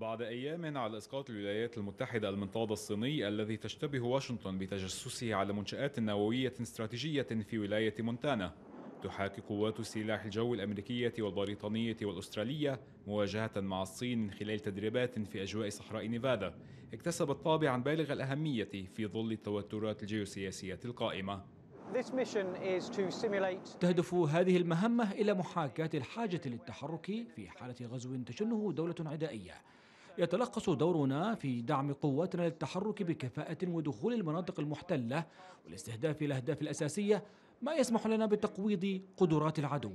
بعد أيام على إسقاط الولايات المتحدة المنطاد الصيني الذي تشتبه واشنطن بتجسسه على منشآت نووية استراتيجية في ولاية مونتانا تحاكي قوات سلاح الجو الأمريكية والبريطانية والأسترالية مواجهة مع الصين من خلال تدريبات في أجواء صحراء نيفادا اكتسبت طابعا بالغ الأهمية في ظل التوترات الجيوسياسية القائمة تهدف هذه المهمة إلى محاكاة الحاجة للتحرك في حالة غزو تشنه دولة عدائية يتلخص دورنا في دعم قواتنا للتحرك بكفاءة ودخول المناطق المحتلة والاستهداف الأهداف الأساسية ما يسمح لنا بتقويض قدرات العدو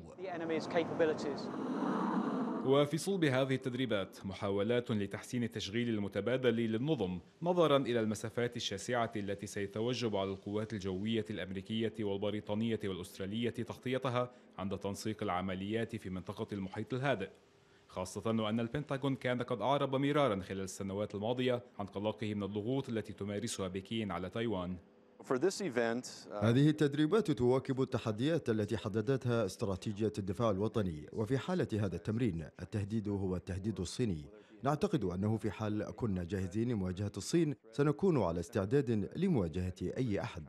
وفي صلب هذه التدريبات محاولات لتحسين التشغيل المتبادل للنظم نظرا الى المسافات الشاسعه التي سيتوجب على القوات الجويه الامريكيه والبريطانيه والاستراليه تغطيتها عند تنسيق العمليات في منطقه المحيط الهادئ خاصة وأن البنتاغون كان قد أعرب مرارا خلال السنوات الماضية عن قلقه من الضغوط التي تمارسها بكين على تايوان uh, هذه التدريبات تواكب التحديات التي حددتها استراتيجية الدفاع الوطني وفي حالة هذا التمرين التهديد هو التهديد الصيني نعتقد أنه في حال كنا جاهزين لمواجهة الصين سنكون على استعداد لمواجهة أي أحد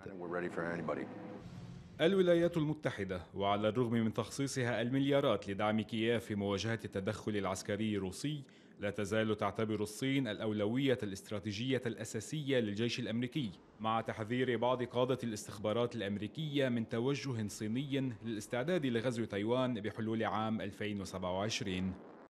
الولايات المتحدة وعلى الرغم من تخصيصها المليارات لدعم كييف في مواجهة التدخل العسكري الروسي لا تزال تعتبر الصين الأولوية الاستراتيجية الأساسية للجيش الأمريكي مع تحذير بعض قادة الاستخبارات الأمريكية من توجه صيني للاستعداد لغزو تايوان بحلول عام 2027